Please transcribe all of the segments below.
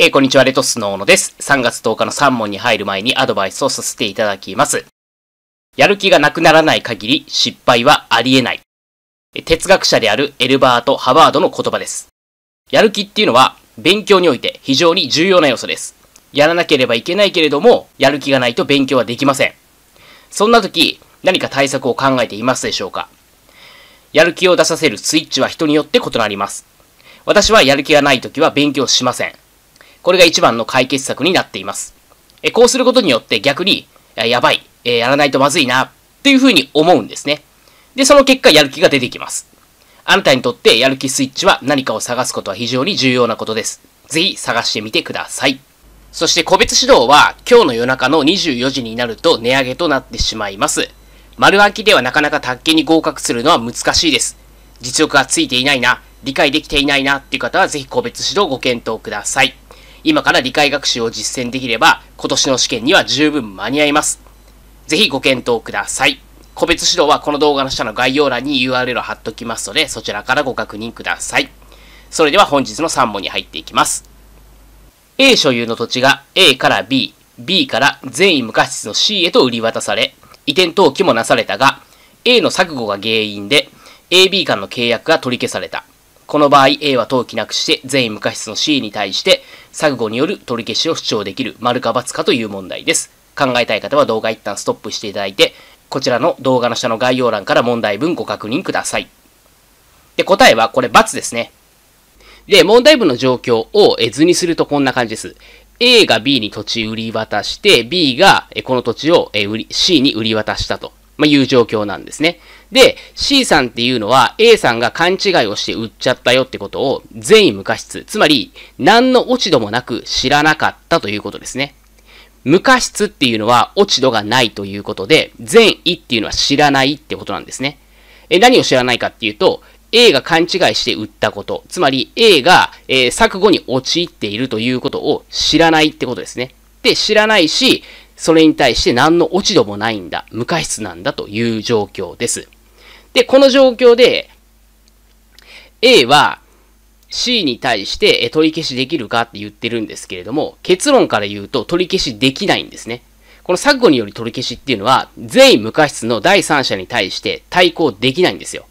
えー、こんにちは、レトスの小野です。3月10日の3問に入る前にアドバイスをさせていただきます。やる気がなくならない限り失敗はありえない。哲学者であるエルバート・ハバードの言葉です。やる気っていうのは勉強において非常に重要な要素です。やらなければいけないけれども、やる気がないと勉強はできません。そんな時、何か対策を考えていますでしょうかやる気を出させるスイッチは人によって異なります。私はやる気がない時は勉強しません。これが一番の解決策になっています。えこうすることによって逆に、ややばい、えやらないとまずいな、っていうふうに思うんですね。で、その結果やる気が出てきます。あなたにとってやる気スイッチは何かを探すことは非常に重要なことです。ぜひ探してみてください。そして個別指導は今日の夜中の24時になると値上げとなってしまいます。丸暗記ではなかなか卓球に合格するのは難しいです。実力がついていないな、理解できていないなっていう方はぜひ個別指導をご検討ください。今から理解学習を実践できれば、今年の試験には十分間に合います。ぜひご検討ください。個別指導はこの動画の下の概要欄に URL を貼っときますので、そちらからご確認ください。それでは本日の3問に入っていきます。A 所有の土地が A から B、B から善意無価室の C へと売り渡され、移転登記もなされたが、A の錯誤が原因で AB 間の契約が取り消された。この場合 A は登記なくして全員無過失の C に対して錯誤による取り消しを主張できる丸か×かという問題です。考えたい方は動画一旦ストップしていただいて、こちらの動画の下の概要欄から問題文ご確認ください。で、答えはこれ×ですね。で、問題文の状況を図にするとこんな感じです。A が B に土地売り渡して、B がこの土地を C に売り渡したと。まあ、いう状況なんですね。で、C さんっていうのは A さんが勘違いをして売っちゃったよってことを善意無過失、つまり何の落ち度もなく知らなかったということですね。無過失っていうのは落ち度がないということで、善意っていうのは知らないってことなんですね。え、何を知らないかっていうと、A が勘違いして売ったこと、つまり A が、えー、錯誤に陥っているということを知らないってことですね。で、知らないし、それに対して何の落ち度もないんだ、無過失なんだという状況です。で、この状況で、A は C に対して取り消しできるかって言ってるんですけれども、結論から言うと取り消しできないんですね。この錯誤により取り消しっていうのは、全員無過失の第三者に対して対抗できないんですよ。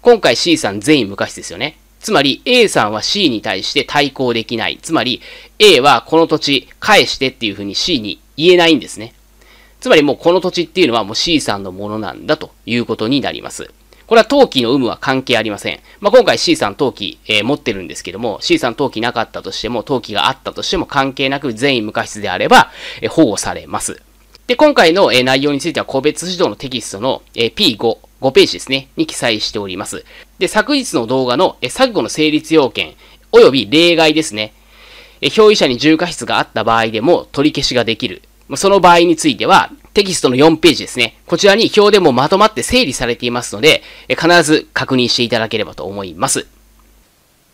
今回 C さん全員無過失ですよね。つまり A さんは C に対して対抗できない。つまり A はこの土地返してっていうふうに C に言えないんですね。つまりもうこの土地っていうのはもう C さんのものなんだということになります。これは陶器の有無は関係ありません。まあ、今回 C さん陶器、えー、持ってるんですけども、C さん陶器なかったとしても、陶器があったとしても関係なく全員無過失であれば、えー、保護されます。で、今回の、えー、内容については個別指導のテキストの、え P5、5ページですね、に記載しております。で、昨日の動画の、えー、最後の成立要件、及び例外ですね。え表意者に重過失があった場合でも取り消しができる。その場合については、テキストの4ページですね。こちらに表でもまとまって整理されていますので、え必ず確認していただければと思います。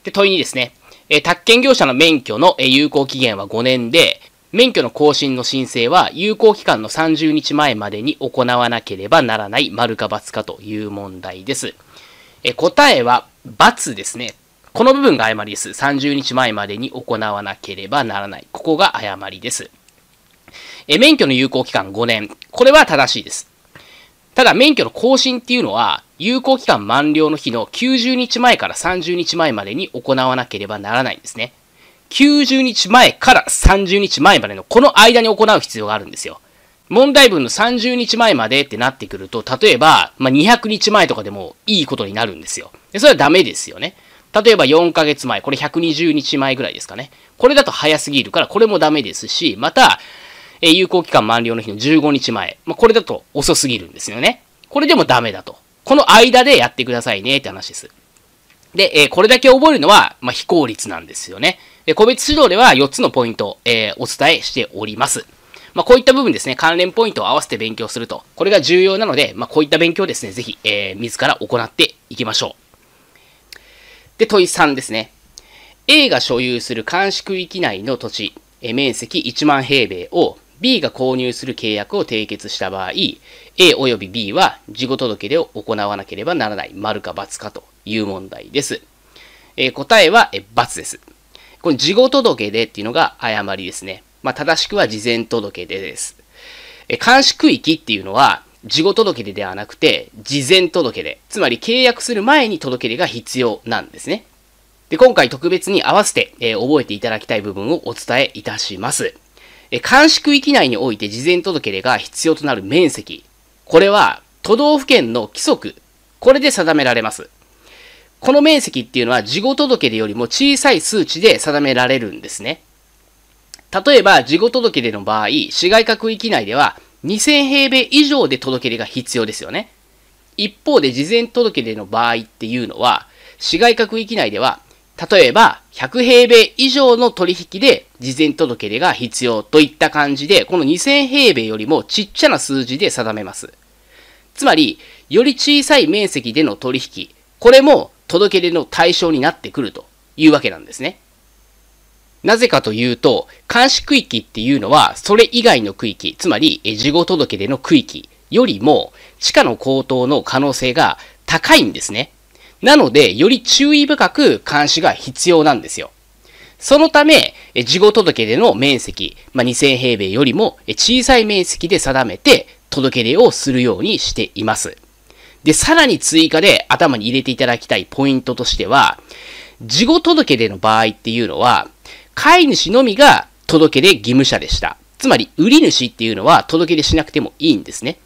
で、問いにですね、え宅建業者の免許の有効期限は5年で、免許の更新の申請は有効期間の30日前までに行わなければならない丸か×かという問題です。え答えは×ですね。この部分が誤りです。30日前までに行わなければならない。ここが誤りです。え、免許の有効期間5年。これは正しいです。ただ、免許の更新っていうのは、有効期間満了の日の90日前から30日前までに行わなければならないんですね。90日前から30日前までのこの間に行う必要があるんですよ。問題文の30日前までってなってくると、例えば、まあ、200日前とかでもいいことになるんですよ。でそれはダメですよね。例えば4ヶ月前、これ120日前ぐらいですかね。これだと早すぎるから、これもダメですし、また、え有効期間満了の日の15日前、まあ、これだと遅すぎるんですよね。これでもダメだと。この間でやってくださいねって話です。で、えこれだけ覚えるのは、まあ、非効率なんですよね。で、個別指導では4つのポイントを、えお伝えしております。まあ、こういった部分ですね、関連ポイントを合わせて勉強すると、これが重要なので、まあ、こういった勉強をですね、ぜひ、えー、自ら行っていきましょう。で、問い3ですね。A が所有する監視区域内の土地、面積1万平米を B が購入する契約を締結した場合、A 及び B は事後届でを行わなければならない、丸か×かという問題です。え答えは、え×です。この事後届でっていうのが誤りですね。まあ、正しくは事前届出です。え監視区域っていうのは、事後届出ではなくて、事前届出。つまり契約する前に届出が必要なんですね。で、今回特別に合わせて、えー、覚えていただきたい部分をお伝えいたします。え監視区域内において事前届出が必要となる面積。これは、都道府県の規則。これで定められます。この面積っていうのは、事後届出よりも小さい数値で定められるんですね。例えば、事後届出の場合、市街化区域内では、2000平米以上で届け出が必要ですよね。一方で事前届け出の場合っていうのは、市街化区域内では、例えば100平米以上の取引で事前届け出が必要といった感じで、この2000平米よりもちっちゃな数字で定めます。つまり、より小さい面積での取引、これも届け出の対象になってくるというわけなんですね。なぜかというと、監視区域っていうのは、それ以外の区域、つまり、事後届での区域よりも、地価の高騰の可能性が高いんですね。なので、より注意深く監視が必要なんですよ。そのため、事後届での面積、まあ、2000平米よりも小さい面積で定めて届け出をするようにしています。で、さらに追加で頭に入れていただきたいポイントとしては、事後届での場合っていうのは、買い主のみが届け出義務者でした。つまり、売り主っていうのは届け出しなくてもいいんですね。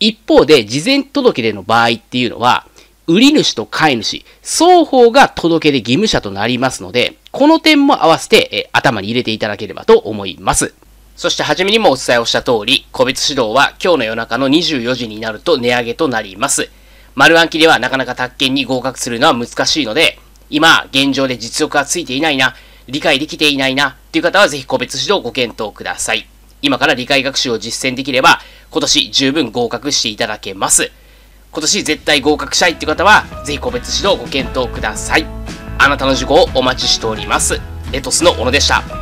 一方で、事前届け出の場合っていうのは、売り主と買い主、双方が届け出義務者となりますので、この点も合わせて、え頭に入れていただければと思います。そして初めにもお伝えをした通り、個別指導は今日の夜中の24時になると値上げとなります。丸暗記ではなかなか宅建に合格するのは難しいので、今、現状で実力がついていないな、理解できていないなっていう方はぜひ個別指導をご検討ください。今から理解学習を実践できれば、今年十分合格していただけます。今年絶対合格したいっていう方は、ぜひ個別指導をご検討ください。あなたの受講をお待ちしております。レトスの小野でした。